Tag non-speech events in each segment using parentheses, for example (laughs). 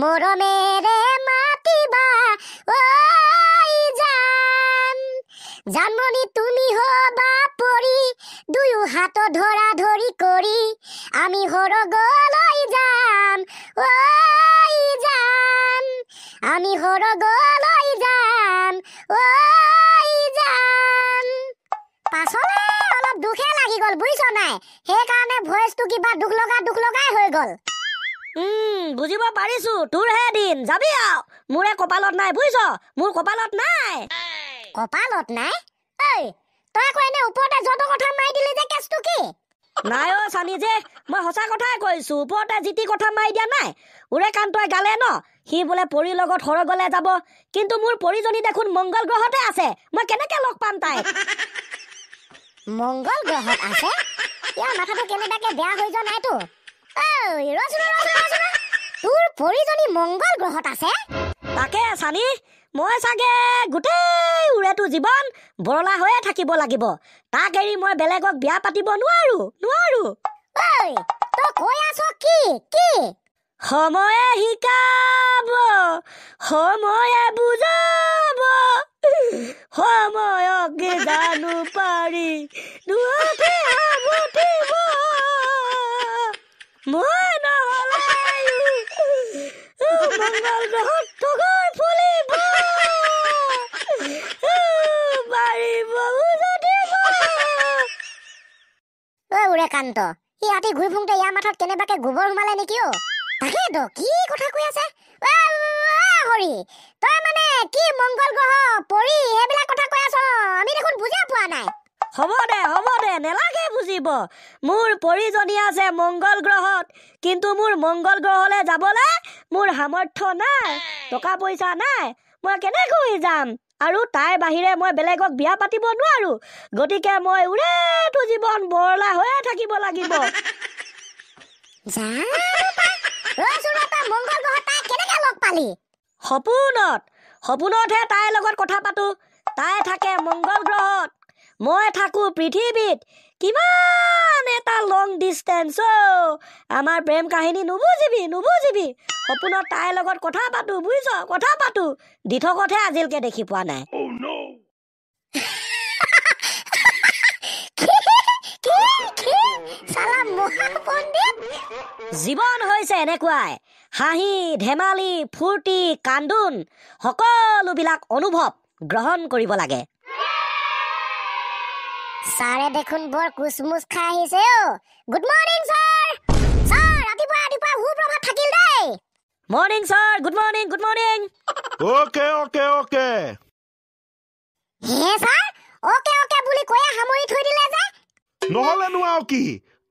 মরমের মাতিবা ওই জান জানমনি তুমি হবা পরি দুয়ো হাত ধরা ধরি করি আমি হরগলই যাম ওই যাম আমি হরগলই যাম ওই যাম পাছলে অলপ দুখে লাগি গ'ল বুজিছ নাই সেইকাৰণে ভইচটো কিবা দুখ লগা দুখ লগাই হৈ গ'ল বুজিব পাৰিছো তোৰহে দিন যাবি আও মোৰে কপালত নাই বুজিছ মোৰ কপালত নাই কপালত নাই ঐ তই কাণ তই গালে ন সি বোলে পৰীৰ লগত সৰগলে যাব কিন্তু মোৰ পৰীজনী দেখোন মংগল গ্ৰহতে আছে মই কেনেকে লগ পাম তাই মংগল গ্ৰহত আছে বেয়া হৈ যোৱা নাইতো পৰিজনী মংগল গ্ৰহত আছে তাকে চানি মই চাগে গোটেই উৰেটো জীৱন বৰলা হৈয়ে থাকিব লাগিব তাক এৰি মই বেলেগক বিয়া পাতিব নোৱাৰো নোৱাৰো মই কুকুরে কান্ত ই আতি ঘুই ফুঙতে ইয়ার মাথত কেনেবাকে গোবর সোমালে নেকি ও তাকে তো কি কথা কই আছে হব দে হব দে নেলাগে বুঝিব মোর পরিজনি আছে মঙ্গল গ্রহত কিন্তু মোর মঙ্গল গ্রহলে যাবলে মোর সামর্থ্য নাই টকা পয়সা নাই মই কেনেকৈ যাম আৰু তাইৰ বাহিৰে মই বেলেগক বিয়া পাতিব নোৱাৰো গতিকে মই উৰেটো জীৱন বৰলা হৈয়ে থাকিব লাগিব সপোনত সপোনতহে তাইৰ লগত কথা পাতো তাই থাকে মংগল গ্ৰহত মই থাকো পৃথিৱীত কিমান ইমান এটা লং ডিষ্টেঞ্চ অ আমাৰ প্ৰেম কাহিনী নুবুজিবি নুবুজিবি সপোনত তাইৰ লগত কথা পাতো বুজিছ কথা পাতো দি থকতহে আজিলৈকে দেখি পোৱা নাই oh, জীৱন হৈছে এনেকুৱাই হাঁহি ধেমালি ফূৰ্তি কান্দোন সকলোবিলাক অনুভৱ গ্ৰহণ কৰিব লাগে ছাৰে দেখোন বৰ কুচমুচ খাই আহিছে অ গুড মৰ্ণিং ছাৰ ছাৰ ৰাতিপুৱা ৰাতিপুৱা সু প্ৰভাত থাকিল দেই morning sir good morning good morning okay okay okay হে ছাৰ অকে অকে বুলি কৈ সামৰি থৈ দিলে যে নহলে নোৱাও কি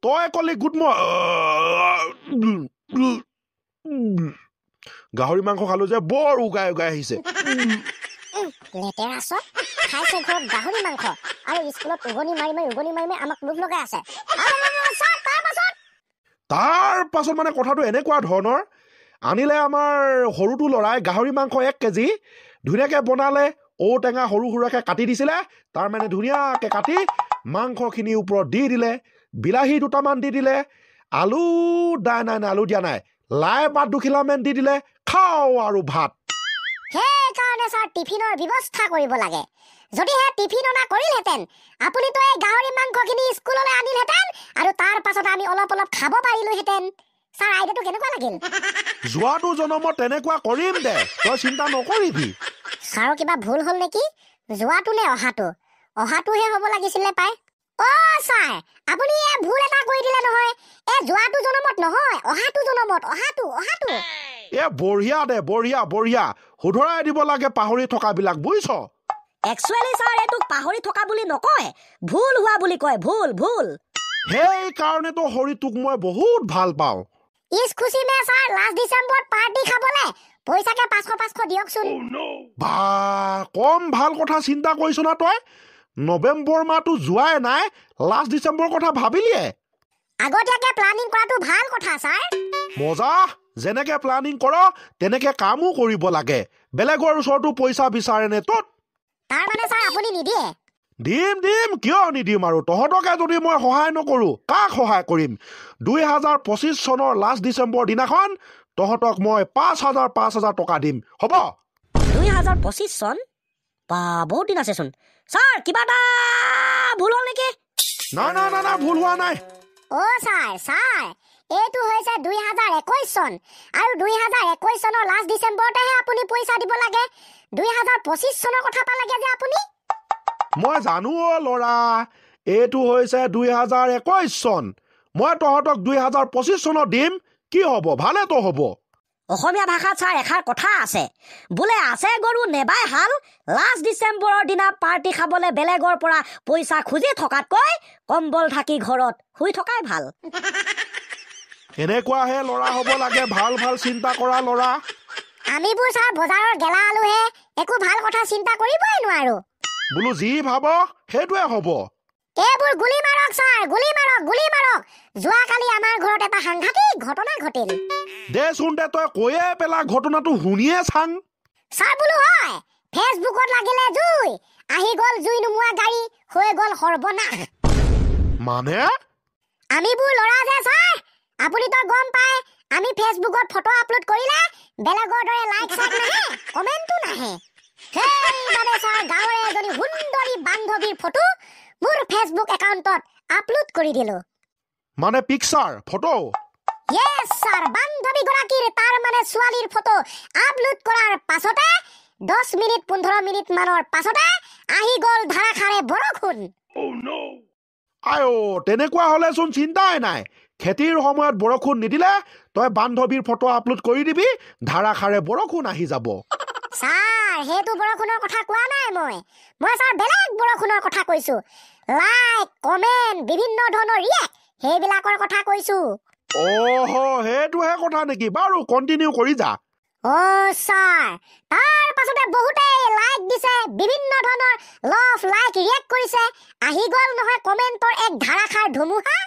তই কলি গুড মৰ্ণিং গাহৰি মাংস খালো যে বৰ উগাই উগাই আহিছে লেতেৰা চ খাইছে ঘৰত গাহৰি মাংস আৰু স্কুলত উভনি মাৰি মাৰি উভনি মাৰি মাৰি আমাক লোভ লগাই আছে তাৰ পাছত মানে কথাটো এনেকুৱা ধৰণৰ আনিলে আমাৰ সৰুটো ল'ৰাই গাহৰি মাংস এক কেজি ধুনীয়াকৈ বনালে ঔটেঙা সৰু সুৰাকৈ কাটি দিছিলে তাৰ মানে ধুনীয়াকৈ কাটি মাংসখিনি ওপৰত দি দিলে বিলাহী দুটামান দি দিলে আলু দাই নাই নাই আলু দিয়া নাই লাই পাত দুখিলামান দি দিলে খাওঁ আৰু ভাত সেইকাৰণে ছাৰ টিফিনৰ ব্যৱস্থা কৰিব লাগে যদিহে টিফিন অনা কৰিলহেঁতেন আপুনিতো এই গাহৰি মাংসখিনি স্কুললৈ আনিলহেঁতেন আৰু তাৰ পাছত আমি অলপ অলপ খাব পাৰিলোহেঁতেন কিবা ভুল হ'ল নেকি যোৱাটো নে অহাটো অহাটোহে হ'ব লাগিছিলে পাই অ ছাৰ আপুনি নহয় নহয় অহাটো জনমত অহাটো অহাটো এ বঢ়িয়া দে বঢ়িয়া বঢ়িয়া শুধৰাই দিব লাগে পাহৰি থকাবিলাক বুজিছ একচুৱেলি ছাৰ এইটোক পাহৰি থকা বুলি নকয় ভুল হোৱা বুলি কয় ভুল ভুল সেইকাৰণেতো হৰি তোক মই বহুত ভাল পাওঁ ইছ খুচি মে ছাৰ লাষ্ট ডিচেম্বৰত পাৰ্টি খাবলে পইচাকে পাঁচশ পাঁচশ দিয়কচোন oh, বা কম ভাল কথা চিন্তা কৰিছ না তই নৱেম্বৰ মাহটো যোৱাই নাই লাষ্ট ডিচেম্বৰ কথা ভাবিলিয়ে আগতীয়াকে প্লানিং কৰাটো ভাল কথা ছাৰ মজা যেনেকে প্লানিং কৰ তেনেকে কামো কৰিব লাগে বেলেগৰ ওচৰতো পইচা বিচাৰে নে তোত দিম দিম কিয় নিদিম আৰু তহঁতকে যদি মই সহায় নকৰো কাক সহায় কৰিম দুই পঁচিছ চনৰ লাষ্ট ডিচেম্বৰ দিনাখন তহঁতক মই পাঁচ হাজাৰ পাঁচ হাজাৰ টকা দিম হব দুই হাজাৰ পঁচিছ চন বহুত দিন আছে চোন ছাৰ কিবা এটা ভুল নেকি নাই নাই নাই ভুল হোৱা নাই অ' ছাৰ ছাৰ এইটো হৈছে দুই হাজাৰ একৈছ চন আৰু দুই হাজাৰ একৈছ চনৰ লাষ্ট ডিচেম্বৰতেহে আপুনি পইচা দিব লাগে দুই হাজাৰ পঁচিছ চনৰ কথা পালেগে যে আপুনি মই জানো অ ল'ৰা এইটো হৈছে দুই হাজাৰ একৈছ চন মই তহঁতক দুই হাজাৰ পঁচিছ চনত দিম কি হ'ব ভালেতো হ'ব অসমীয়া ভাষাত ছাৰ এষাৰ কথা আছে বোলে আছে গৰু নেবাই হাল লাষ্ট ডিচেম্বৰৰ দিনা পাৰ্টি খাবলৈ বেলেগৰ পৰা পইচা খুজি থকাতকৈ কম্বল থাকি ঘৰত শুই থকাই ভাল (laughs) সেনেকুৱাহে লৰা হ'ব লাগে ভাল ভাল চিন্তা কৰা লৰা আমিবোৰ ছাৰ বজাৰৰ গেলা আলুহে একো ভাল কথা চিন্তা কৰিবই নোৱাৰো বোলো যি ভাব সেইটোৱে হ'ব এইবোৰ গুলি মাৰক ছাৰ গুলি মাৰক গুলি মাৰক যোৱা কালি আমাৰ ঘৰত এটা সাংঘাতিক ঘটনা ঘটিল দে চোন দে তই কৈয়ে পেলা ঘটনাটো শুনিয়ে চাং ছাৰ বোলো হয় ফেচবুকত লাগিলে জুই আহি গ'ল জুই নুমোৱা গাড়ী হৈ গ'ল সৰ্বনাশ মানে আমিবোৰ লৰা যে ছাৰ আপুনি তো গম পাই আমি ফেসবুকত ফটো আপলোড কৰিলে বেলেগৰ দৰে লাইক চাইক নাহে কমেন্টো নাহে সেইবাবে ছাৰ গাঁৱৰে এজনী সুন্দৰী বান্ধৱীৰ ফটো মোৰ ফেচবুক একাউণ্টত আপলোড কৰি দিলো মানে পিকচাৰ ফটো ইয়েছ ছাৰ বান্ধৱী গৰাকীৰ তাৰ মানে ছোৱালীৰ ফটো আপলোড কৰাৰ পাছতে দহ মিনিট পোন্ধৰ মিনিট মানৰ পাছতে আহি গল ধাৰাষাৰে বৰষুণ oh, আইঅ' তেনেকুৱা হ'লেচোন চিন্তাই নাই খেতিৰ সময়ত বৰষুণ নিদিলে তই বান্ধৱীৰ ফটো আপলোড কৰি দিবি ধাৰাষাৰে বৰষুণ আহি যাব ছাৰ সেইটো বৰষুণৰ কথা কোৱা নাই মই মই ছাৰ বেলেগ বৰষুণৰ কথা কৈছো লাইক কমেণ্ট বিভিন্ন ধৰণৰ ৰিয়েক্ট সেইবিলাকৰ কথা কৈছো অহ সেইটোহে কথা নেকি বাৰু কণ্টিনিউ কৰি যা অ ছাৰ তাৰ পাছতে বহুতে লাইক দিছে বিভিন্ন ধৰণৰ লভ লাইক ৰিয়েক্ট কৰিছে আহি গ'ল নহয় কমেণ্টৰ এক ধাৰাষাৰ ধুমুহা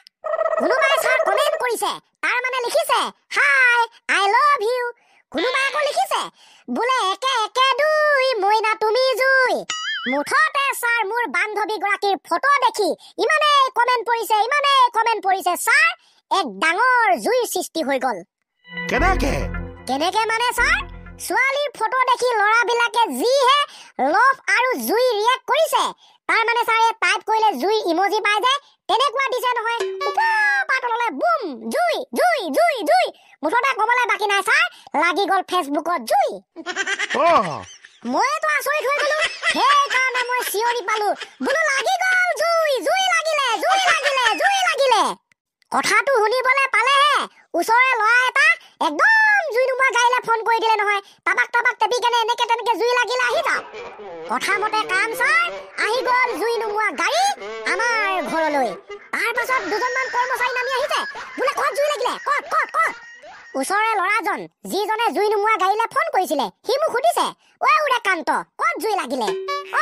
কোনোবাই ছাৰ কমেণ্ট কৰিছে তাৰ মানে লিখিছে হাই আই লাভ ইউ কোনোবাই আকৌ লিখিছে বোলে একে একে দুই মই না তুমি জুই মুঠতে ছাৰ মোৰ বান্ধৱী গৰাকীৰ ফটো দেখি ইমানেই কমেণ্ট পৰিছে ইমানেই কমেণ্ট পৰিছে ছাৰ এক ডাঙৰ জুইৰ সৃষ্টি হৈ গল কেনেকে কেনেকে মানে ছাৰ ছোৱালীৰ ফটো দেখি ল'ৰাবিলাকে যিহে লভ আৰু জুই ৰিয়েক্ট কৰিছে তার মানে স্যার টাইপ কইলে জুই ইমোজি পায় যে তেনেকুয়া দিছে নহয় উপা পাতললে বুম জুই জুই জুই জুই মুঠতে কবলে বাকি নাই স্যার লাগি গল ফেসবুকত জুই মই তো হৈ গলো হে মই চিঞৰি পালো বোলো লাগি গল জুই জুই লাগিলে জুই লাগিলে জুই লাগিলে কথাটো শুনিবলৈ পালেহে ওচৰৰে ল'ৰা এটা একদম জুই নুমা গাড়ীলৈ ফোন কৰি দিলে নহয় তাবাক তাবাক এনেকে তেনেকে জুই লাগিলে আহি কথা মতে কাম চাই আহি গ'ল জুই নুমোৱা গাড়ী আমাৰ ঘৰলৈ তাৰপাছত দুজনমান কৰ্মচাৰী নামি আহিছে বোলে ক'ত জুই লাগিলে ক'ত ক'ত ক'ত ওচৰৰে ল'ৰাজন যিজনে জুই নুমোৱা গাড়ীলে ফোন কৰিছিলে সি মোক সুধিছে ঐ উৰে কান্ত ক'ত জুই লাগিলে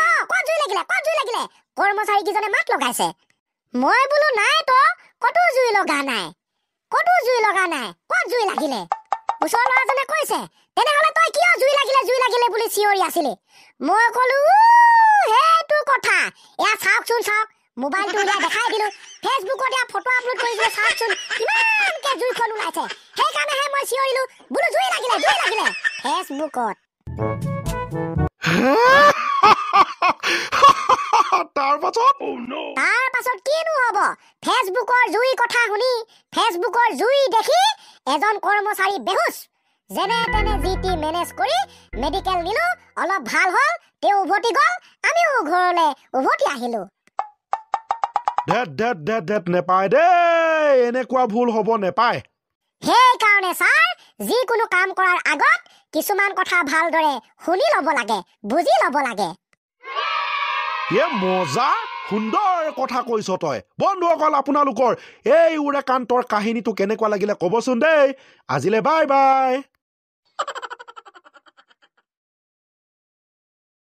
অ ক'ত জুই লাগিলে ক'ত জুই লাগিলে কৰ্মচাৰীকেইজনে মাত লগাইছে মই বোলো নাই তো ক'তো জুই লগা নাই ক'তো জুই লগা নাই ক'ত জুই লাগিলে ওচৰৰ ল'ৰাজনে কৈছে তেনেহ'লে তই কিয় জুই লাগিলে জুই লাগিলে বুলি চিঞৰি আছিলে মই ক'লো সেইটো কথা এয়া চাওকচোন চাওক মোবাইলটো এয়া দেখাই দিলো ফেচবুকত এয়া ফটো আপলোড কৰি দিলো চাওকচোন কিমানকে জুইখন ওলাইছে সেইকাৰণেহে মই চিঞৰিলো বোলো জুই লাগিলে জুই লাগিলে ফেচবুকত (laughs) oh, তাৰ পাছত কিনো হব ফেচবুকৰ জুই কথা শুনি ফেচবুকৰ জুই দেখি এজন কৰ্মচাৰী বেহুচ যেনে তেনে যি মেনেজ কৰি মেডিকেল নিলো অলপ ভাল হ'ল তেওঁ উভতি গ'ল আমিও ঘৰলৈ উভতি আহিলো ধেত ধেত ধেত ধেত নেপায় দেই এনেকুৱা ভুল হ'ব নেপায় সেইকাৰণে ছাৰ যিকোনো কাম কৰাৰ আগত কিছুমান কথা ভালদৰে শুনি ল'ব লাগে বুজি ল'ব লাগে এ মজা সুন্দৰ কথা কৈছ তই বন্ধুসকল আপোনালোকৰ এই উৰেকান্তৰ কাহিনীটো কেনেকুৱা লাগিলে ক'বচোন দেই আজিলৈ বাই বাই